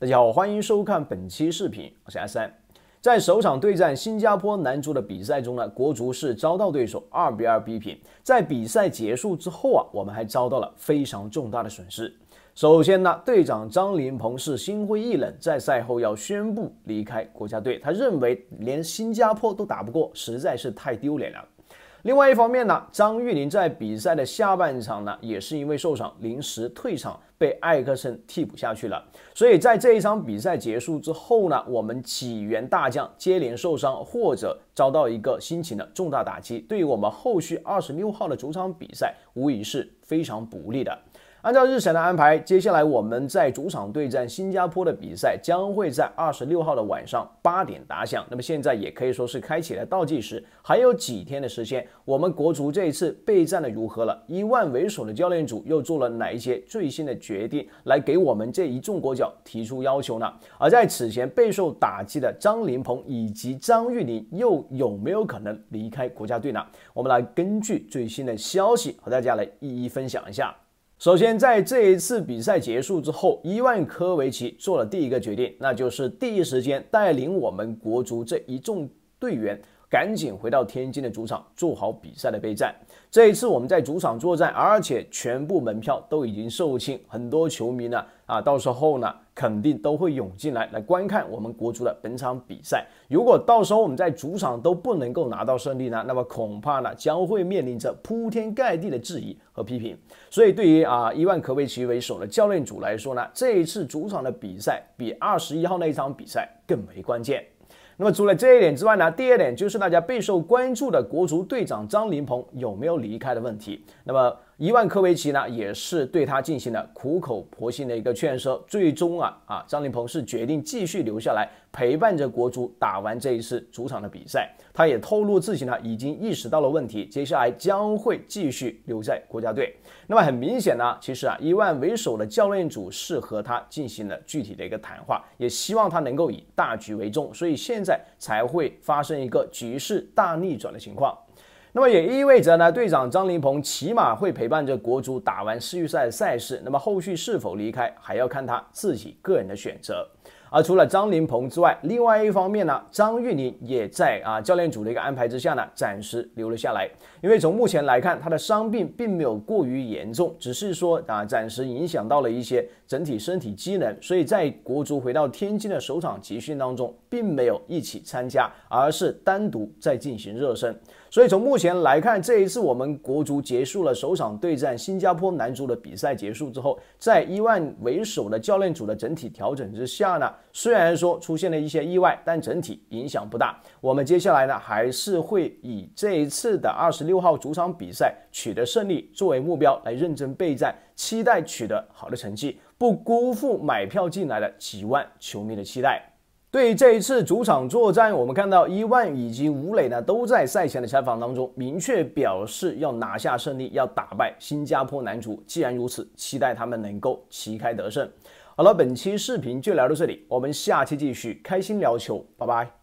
大家好，欢迎收看本期视频，我是阿三。在首场对战新加坡男足的比赛中呢，国足是遭到对手二比二逼平。在比赛结束之后啊，我们还遭到了非常重大的损失。首先呢，队长张琳芃是心灰意冷，在赛后要宣布离开国家队。他认为连新加坡都打不过，实在是太丢脸了。另外一方面呢，张玉宁在比赛的下半场呢，也是因为受伤临时退场，被艾克森替补下去了。所以在这一场比赛结束之后呢，我们几员大将接连受伤或者遭到一个心情的重大打击，对于我们后续二十六号的主场比赛，无疑是非常不利的。按照日程的安排，接下来我们在主场对战新加坡的比赛将会在二十六号的晚上八点打响。那么现在也可以说是开启了倒计时，还有几天的时间，我们国足这一次备战的如何了？以万为首的教练组又做了哪一些最新的决定来给我们这一众国脚提出要求呢？而在此前备受打击的张琳芃以及张玉宁又有没有可能离开国家队呢？我们来根据最新的消息和大家来一一分享一下。首先，在这一次比赛结束之后，伊万科维奇做了第一个决定，那就是第一时间带领我们国足这一众队员。赶紧回到天津的主场做好比赛的备战。这一次我们在主场作战，而且全部门票都已经售罄，很多球迷呢啊，到时候呢肯定都会涌进来来观看我们国足的本场比赛。如果到时候我们在主场都不能够拿到胜利呢，那么恐怕呢将会面临着铺天盖地的质疑和批评。所以对于啊伊万科维奇为首的教练组来说呢，这一次主场的比赛比二十一号那一场比赛更为关键。那么除了这一点之外呢？第二点就是大家备受关注的国足队长张琳芃有没有离开的问题？那么。伊万科维奇呢，也是对他进行了苦口婆心的一个劝说，最终啊啊，张琳芃是决定继续留下来陪伴着国足打完这一次主场的比赛。他也透露自己呢已经意识到了问题，接下来将会继续留在国家队。那么很明显呢，其实啊，伊万为首的教练组是和他进行了具体的一个谈话，也希望他能够以大局为重，所以现在才会发生一个局势大逆转的情况。那么也意味着呢，队长张琳芃起码会陪伴着国足打完世预赛赛事。那么后续是否离开，还要看他自己个人的选择。而除了张琳芃之外，另外一方面呢，张玉宁也在啊教练组的一个安排之下呢，暂时留了下来。因为从目前来看，他的伤病并没有过于严重，只是说啊暂时影响到了一些整体身体机能，所以在国足回到天津的首场集训当中，并没有一起参加，而是单独在进行热身。所以从目前来看，这一次我们国足结束了首场对战新加坡男足的比赛结束之后，在伊万为首的教练组的整体调整之下呢。虽然说出现了一些意外，但整体影响不大。我们接下来呢，还是会以这一次的二十六号主场比赛取得胜利作为目标来认真备战，期待取得好的成绩，不辜负买票进来的几万球迷的期待。对于这一次主场作战，我们看到伊万以及吴磊呢，都在赛前的采访当中明确表示要拿下胜利，要打败新加坡男足。既然如此，期待他们能够旗开得胜。好了，本期视频就聊到这里，我们下期继续开心聊球，拜拜。